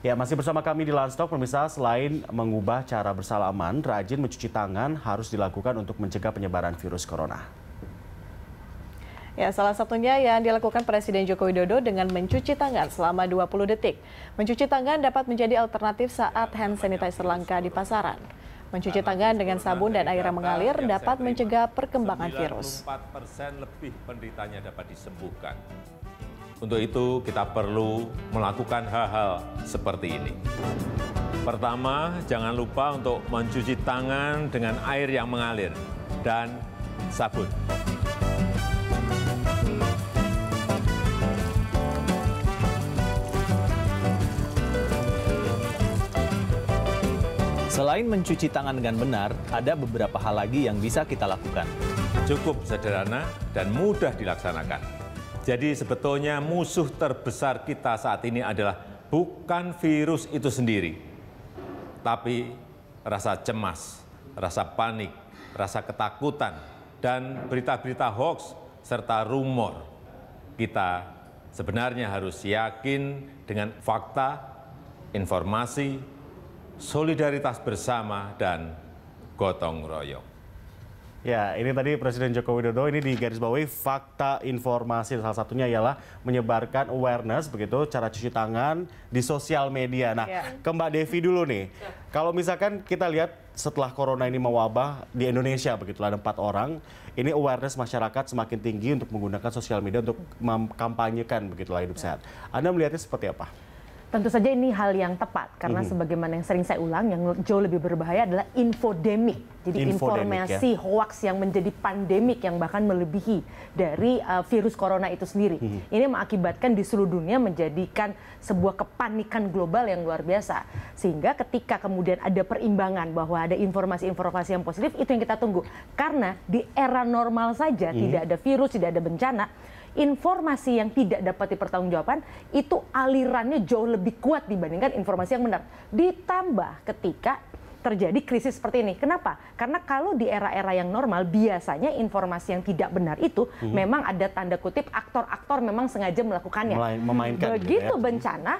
Ya, masih bersama kami di Lanstok, pemirsa, selain mengubah cara bersalaman, rajin mencuci tangan harus dilakukan untuk mencegah penyebaran virus corona. Ya, salah satunya yang dilakukan Presiden Joko Widodo dengan mencuci tangan selama 20 detik. Mencuci tangan dapat menjadi alternatif saat hand sanitizer langka di pasaran. Mencuci tangan dengan sabun dan air yang mengalir dapat mencegah perkembangan virus. 94 persen lebih penderitanya dapat disembuhkan. Untuk itu kita perlu melakukan hal-hal seperti ini. Pertama, jangan lupa untuk mencuci tangan dengan air yang mengalir dan sabun. Selain mencuci tangan dengan benar, ada beberapa hal lagi yang bisa kita lakukan. Cukup sederhana dan mudah dilaksanakan. Jadi sebetulnya musuh terbesar kita saat ini adalah bukan virus itu sendiri, tapi rasa cemas, rasa panik, rasa ketakutan, dan berita-berita hoax serta rumor. Kita sebenarnya harus yakin dengan fakta, informasi, solidaritas bersama, dan gotong royong. Ya, ini tadi Presiden Joko Widodo ini di garis bawahi fakta informasi salah satunya ialah menyebarkan awareness begitu cara cuci tangan di sosial media. Nah, ya. ke Mbak Devi dulu nih. Kalau misalkan kita lihat setelah corona ini mewabah di Indonesia begitu ada empat orang, ini awareness masyarakat semakin tinggi untuk menggunakan sosial media untuk mengkampanyekan begitulah hidup sehat. Anda melihatnya seperti apa? Tentu saja ini hal yang tepat karena mm -hmm. sebagaimana yang sering saya ulang yang jauh lebih berbahaya adalah infodemik. Jadi infodemic, ya. informasi ya. hoax yang menjadi pandemik yang bahkan melebihi dari uh, virus corona itu sendiri. Mm -hmm. Ini mengakibatkan di seluruh dunia menjadikan sebuah kepanikan global yang luar biasa. Sehingga ketika kemudian ada perimbangan bahwa ada informasi-informasi yang positif itu yang kita tunggu. Karena di era normal saja mm -hmm. tidak ada virus, tidak ada bencana informasi yang tidak dapat dipertanggungjawabkan itu alirannya jauh lebih kuat dibandingkan informasi yang benar. Ditambah ketika terjadi krisis seperti ini. Kenapa? Karena kalau di era-era yang normal biasanya informasi yang tidak benar itu hmm. memang ada tanda kutip aktor-aktor memang sengaja melakukannya. memainkan gitu Begitu ya. bencana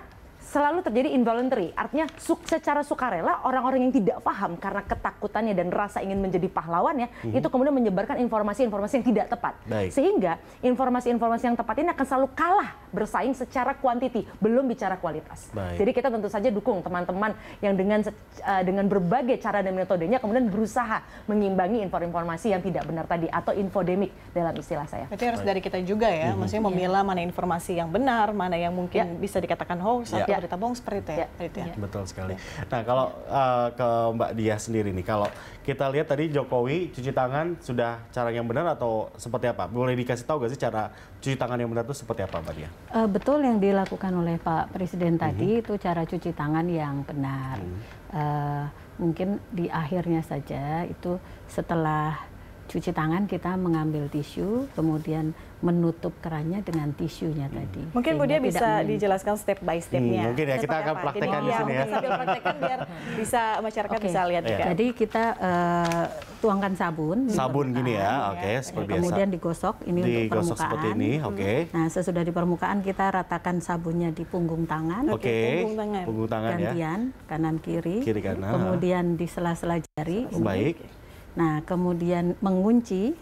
selalu terjadi involuntary, artinya secara sukarela orang-orang yang tidak paham karena ketakutannya dan rasa ingin menjadi pahlawan ya, hmm itu kemudian menyebarkan informasi-informasi yang tidak tepat. Baik. Sehingga informasi-informasi yang tepat ini akan selalu kalah bersaing secara kuantiti, belum bicara kualitas. Baik. Jadi kita tentu saja dukung teman-teman yang dengan eh, dengan berbagai cara dan metodenya kemudian berusaha mengimbangi informasi yang tidak benar tadi atau infodemik dalam istilah saya. Itu harus dari kita juga ya, hmm maksudnya memilah iya. mana informasi yang benar, mana yang mungkin ya. bisa dikatakan hoax Ya. atau ya ada tabung seperti itu ya. ya. Itu ya. ya. Betul sekali. Ya. Nah kalau uh, ke Mbak Dia sendiri nih, kalau kita lihat tadi Jokowi cuci tangan sudah cara yang benar atau seperti apa? Boleh dikasih tahu gak sih cara cuci tangan yang benar itu seperti apa Mbak Dia? Uh, eh, betul yang dilakukan oleh Pak Presiden mhm. tadi mm -hmm. itu cara cuci tangan yang benar. Mm -hmm. uh, mungkin di akhirnya saja itu setelah cuci tangan kita mengambil tisu, kemudian menutup kerannya dengan tisunya hmm. tadi. Mungkin Bu dia bisa dijelaskan step by hmm, stepnya. Hmm, mungkin ya kita akan praktekkan di iya, sini ya. Sambil praktekkan biar bisa masyarakat okay. bisa lihat iya. juga. Jadi kita uh, tuangkan sabun. Sabun gini ya, oke okay, ya. seperti biasa. Kemudian digosok ini di untuk permukaan. seperti ini, oke. Okay. Nah sesudah di permukaan kita ratakan sabunnya di punggung tangan. Oke. Okay. Punggung tangan. Punggung tangan ya. Gantian, ya. kanan kiri. Kiri kanan. Kemudian di sela-sela jari. Baik. Ini Nah, kemudian mengunci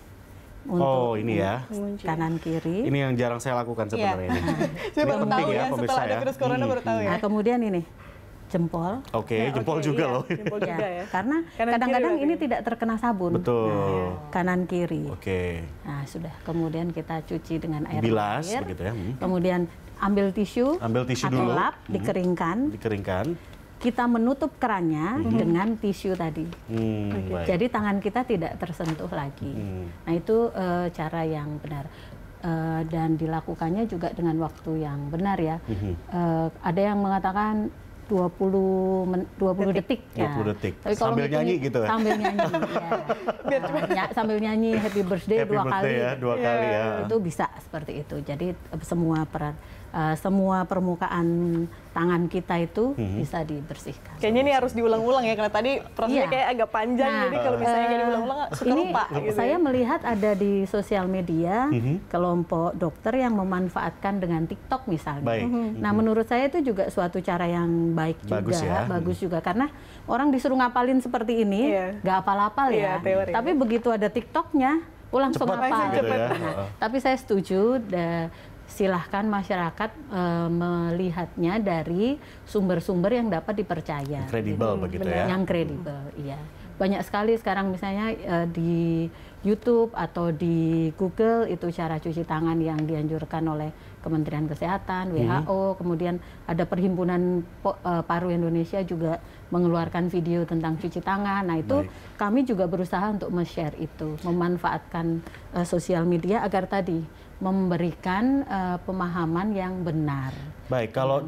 untuk oh, ini ya. kanan kiri. Ini yang jarang saya lakukan sebenarnya. Ya. ini. saya baru tahu ya, ya setelah ada ya. virus corona hmm. baru tahu ya. Nah, kemudian ini jempol. Oke, okay, nah, ya, jempol okay, juga iya, loh. Jempol juga iya, ya. Karena kadang-kadang ini ya. tidak terkena sabun. Betul. Nah, kanan kiri. Oke. Okay. Nah, sudah kemudian kita cuci dengan air Bilas, begitu ya. Hmm. Kemudian ambil tisu. Ambil tisu atau dulu. lap, hmm. dikeringkan. Dikeringkan kita menutup kerannya hmm. dengan tisu tadi. Hmm, okay. Jadi tangan kita tidak tersentuh lagi. Hmm. Nah itu uh, cara yang benar Uh, dan dilakukannya juga dengan waktu yang benar ya. Hmm. Uh, ada yang mengatakan 20 men, 20 detik, detik ya. 20 detik. Tapi kalau sambil nyanyi gitu. Ya? Sambil nyanyi ya. Biar cuma ny sambil nyanyi happy birthday happy dua birthday kali. Ya, dua yeah. kali ya. ya. Itu bisa seperti itu. Jadi semua peran Eh, semua permukaan tangan kita itu hmm. bisa dibersihkan. Kayaknya ini harus diulang-ulang ya karena tadi prosesnya yeah. kayak agak panjang nah, jadi kalau misalnya uh, eh, diulang-ulang suka ini lupa. Gitu. Ya. Saya melihat ada di sosial media hmm. kelompok dokter yang memanfaatkan dengan TikTok misalnya. Baik. Hmm. Nah, menurut saya itu juga suatu cara yang baik bagus juga, ya. bagus hmm. juga karena orang disuruh ngapalin seperti ini iya. nggak yeah. apal-apal yeah, ya. Teori. Tapi begitu ada TikToknya, ulang langsung cepat, gitu ya. nah, tapi saya setuju silahkan masyarakat e, melihatnya dari sumber-sumber yang dapat dipercaya. Kredibel gitu. begitu ya? Yang kredibel, hmm. iya. Banyak sekali sekarang misalnya e, di YouTube atau di Google itu cara cuci tangan yang dianjurkan oleh Kementerian Kesehatan, WHO, hmm. kemudian ada Perhimpunan eh, Paru Indonesia juga mengeluarkan video tentang cuci tangan. Nah itu Baik. kami juga berusaha untuk men-share itu, memanfaatkan e, sosial media agar tadi memberikan uh, pemahaman yang benar. Baik, kalau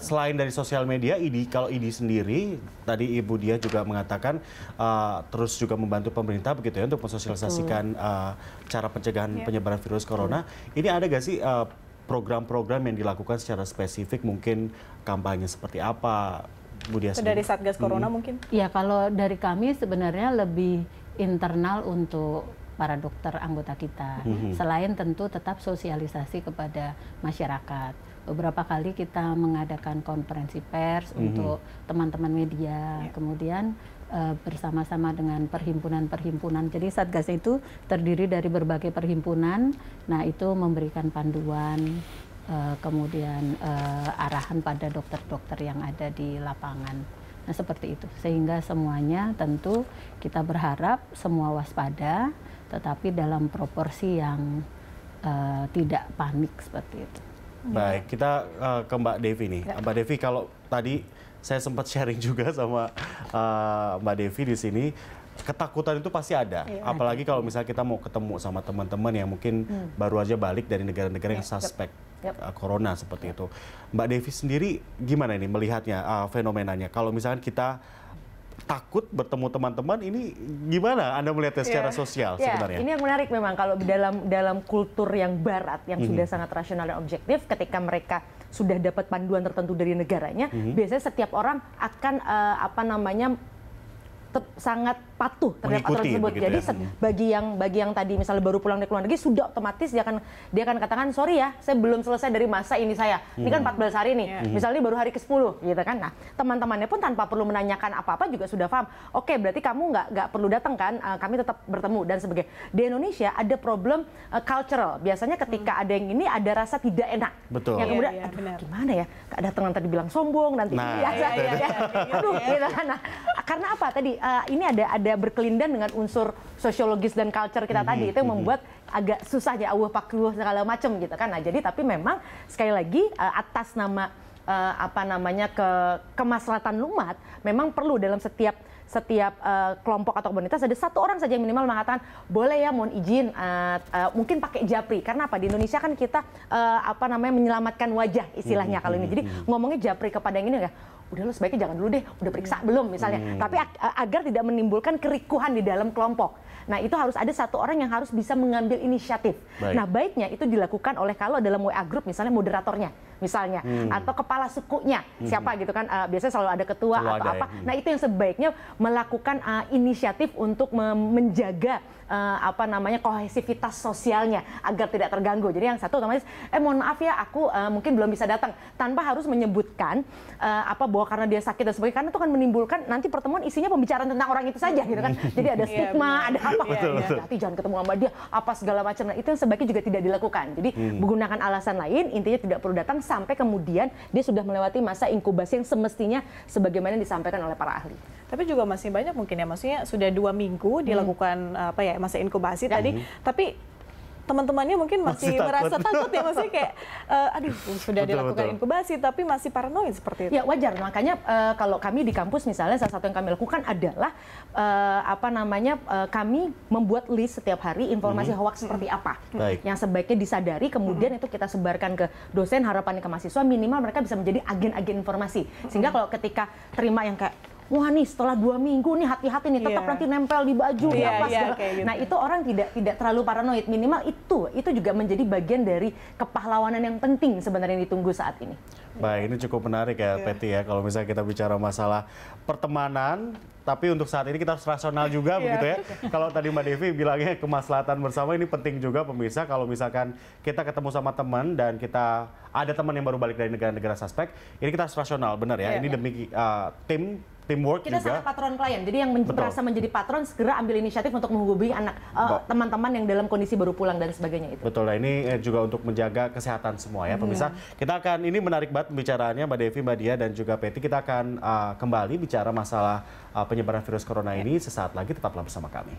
selain dari sosial media, ini kalau ini sendiri tadi Ibu dia juga mengatakan uh, terus juga membantu pemerintah begitu ya untuk mensosialisasikan uh, cara pencegahan yeah. penyebaran virus iya. corona. Ini ada gak sih program program-program yang dilakukan secara spesifik mungkin kampanye seperti apa Bu Dias? Dari Satgas Corona hmm. mungkin? Ya kalau dari kami sebenarnya lebih internal untuk para dokter anggota kita. Mm -hmm. Selain tentu tetap sosialisasi kepada masyarakat. Beberapa kali kita mengadakan konferensi pers mm -hmm. untuk teman-teman media. Yeah. Kemudian uh, bersama-sama dengan perhimpunan-perhimpunan. Jadi Satgas itu terdiri dari berbagai perhimpunan. Nah, itu memberikan panduan uh, kemudian uh, arahan pada dokter-dokter yang ada di lapangan. Nah, seperti itu. Sehingga semuanya tentu kita berharap semua waspada, tetapi dalam proporsi yang uh, tidak panik seperti itu. Baik, ya. kita uh, ke Mbak Devi nih. Ya. Mbak Devi kalau tadi saya sempat sharing juga sama uh, Mbak Devi di sini ketakutan itu pasti ada. Ya, Apalagi ada. kalau misalnya kita mau ketemu sama teman-teman yang mungkin hmm. baru aja balik dari negara-negara ya, yang suspek yep. Yep. corona seperti ya. itu. Mbak Devi sendiri gimana ini melihatnya uh, fenomenanya? Kalau misalkan kita takut bertemu teman-teman ini gimana Anda melihatnya iya. secara yeah. sosial yeah. sebenarnya? Ini yang menarik memang kalau dalam dalam kultur yang barat yang mm -hmm. sudah sangat rasional dan objektif ketika mereka sudah dapat panduan tertentu dari negaranya, mm -hmm. biasanya setiap orang akan uh, apa namanya tetap sangat patuh terhadap aturan tersebut. Jadi ya. Hmm. bagi yang bagi yang tadi misalnya baru pulang dari luar negeri sudah otomatis dia akan dia akan katakan sorry ya, saya belum selesai dari masa ini saya. Ini kan 14 hmm. hari nih. Yeah. Misalnya baru hari ke-10 gitu kan. Nah, teman-temannya pun tanpa perlu menanyakan apa-apa juga sudah paham. Oke, okay, berarti kamu nggak nggak perlu datang kan? Eh, kami tetap bertemu dan sebagainya di Indonesia ada problem uh, cultural. Biasanya ketika hmm. ada yang ini ada rasa tidak enak. Betul. Yang kemudian yeah, yeah, aduh, gimana ya? Datang nanti bilang sombong nanti nah, iya, ya, Ya, ya, ya, ya, aduh, gitu kan. Nah, karena apa tadi uh, ini ada ada berkelindan dengan unsur sosiologis dan culture kita mm -hmm. tadi itu yang mm-hmm. membuat mm -hmm. agak susah ya awuh pakuh segala macam gitu kan. Nah, jadi tapi memang sekali lagi uh, atas nama uh, apa namanya ke kemaslahatan umat memang perlu dalam setiap setiap uh, kelompok atau komunitas ada satu orang saja yang minimal mengatakan boleh ya mohon izin uh, uh, mungkin pakai japri karena apa di Indonesia kan kita uh, apa namanya menyelamatkan wajah istilahnya mm -hmm. kalau ini jadi mm-hmm. ngomongnya japri kepada yang ini enggak udah lo sebaiknya jangan dulu deh udah periksa hmm. belum misalnya hmm. tapi agar tidak menimbulkan kerikuhan di dalam kelompok nah itu harus ada satu orang yang harus bisa mengambil inisiatif baik. nah baiknya itu dilakukan oleh kalau dalam WA group misalnya moderatornya misalnya hmm. atau kepala sukunya hmm. siapa gitu kan uh, biasanya selalu ada ketua selalu atau ada, apa ya. Hmm. nah itu yang sebaiknya melakukan uh, inisiatif untuk menjaga uh, apa namanya kohesivitas sosialnya agar tidak terganggu jadi yang satu otomatis eh mohon maaf ya aku uh, mungkin belum bisa datang tanpa harus menyebutkan uh, apa bahwa karena dia sakit dan sebagainya karena itu kan menimbulkan nanti pertemuan isinya pembicaraan tentang orang itu saja gitu kan hmm. jadi ada iya, stigma yeah, ada apa yeah, ya, gitu. iya. nanti jangan ketemu sama dia apa segala macam nah itu yang sebaiknya juga tidak dilakukan jadi hmm. menggunakan alasan lain intinya tidak perlu datang sampai kemudian dia sudah melewati masa inkubasi yang semestinya sebagaimana disampaikan oleh para ahli tapi juga masih banyak mungkin ya maksudnya sudah dua minggu hmm. dilakukan hmm. apa ya masa inkubasi ya. tadi hmm. tapi teman-temannya mungkin masih, masih merasa takut ya maksudnya kayak uh, aduh sudah betul, dilakukan betul. inkubasi tapi masih paranoid seperti itu. Ya wajar makanya uh, kalau kami di kampus misalnya salah satu yang kami lakukan adalah uh, apa namanya uh, kami membuat list setiap hari informasi mm -hmm. hoax seperti apa Baik. yang sebaiknya disadari kemudian mm -hmm. itu kita sebarkan ke dosen harapannya ke mahasiswa minimal mereka bisa menjadi agen-agen informasi sehingga mhm. kalau ketika terima yang kayak wah nih setelah dua minggu nih hati-hati nih tetap yeah. nanti nempel di baju yeah, apa yeah, iya, okay, gitu. Nah itu orang tidak tidak terlalu paranoid minimal itu itu juga menjadi bagian dari kepahlawanan yang penting sebenarnya yang ditunggu saat ini. Baik ini cukup menarik ya yeah. Peti ya kalau misalnya kita bicara masalah pertemanan tapi untuk saat ini kita harus rasional juga yeah. begitu ya. Kalau tadi Mbak Devi bilangnya kemaslahatan bersama ini penting juga pemirsa kalau misalkan kita ketemu sama teman dan kita ada teman yang baru balik dari negara-negara suspek, ini kita harus rasional benar ya. Yeah, ini demi uh, tim teamwork kita juga. sangat patron klien jadi yang men Betul. merasa menjadi patron segera ambil inisiatif untuk menghubungi anak eh, teman-teman uh, yang dalam kondisi baru pulang dan sebagainya itu Betul lah ini eh, juga untuk menjaga kesehatan semua ya iya. pemirsa hmm. kita akan ini menarik banget pembicaraannya Mbak Devi Mbak Dia dan juga Peti kita akan uh, kembali bicara masalah uh, penyebaran virus corona iya. ini sesaat lagi tetaplah bersama kami